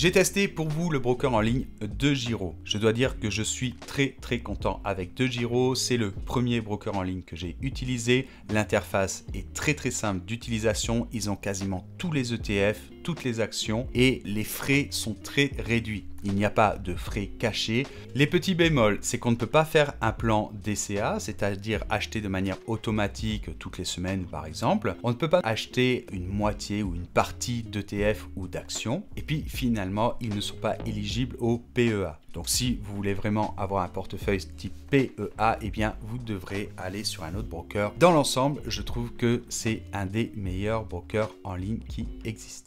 J'ai testé pour vous le broker en ligne De Giro. Je dois dire que je suis très très content avec De Giro. C'est le premier broker en ligne que j'ai utilisé. L'interface est très très simple d'utilisation. Ils ont quasiment tous les ETF, toutes les actions et les frais sont très réduits. Il n'y a pas de frais cachés. Les petits bémols, c'est qu'on ne peut pas faire un plan DCA, c'est-à-dire acheter de manière automatique toutes les semaines par exemple. On ne peut pas acheter une moitié ou une partie d'ETF ou d'actions. Et puis finalement, ils ne sont pas éligibles au PEA. Donc si vous voulez vraiment avoir un portefeuille type PEA, eh bien vous devrez aller sur un autre broker. Dans l'ensemble, je trouve que c'est un des meilleurs brokers en ligne qui existe.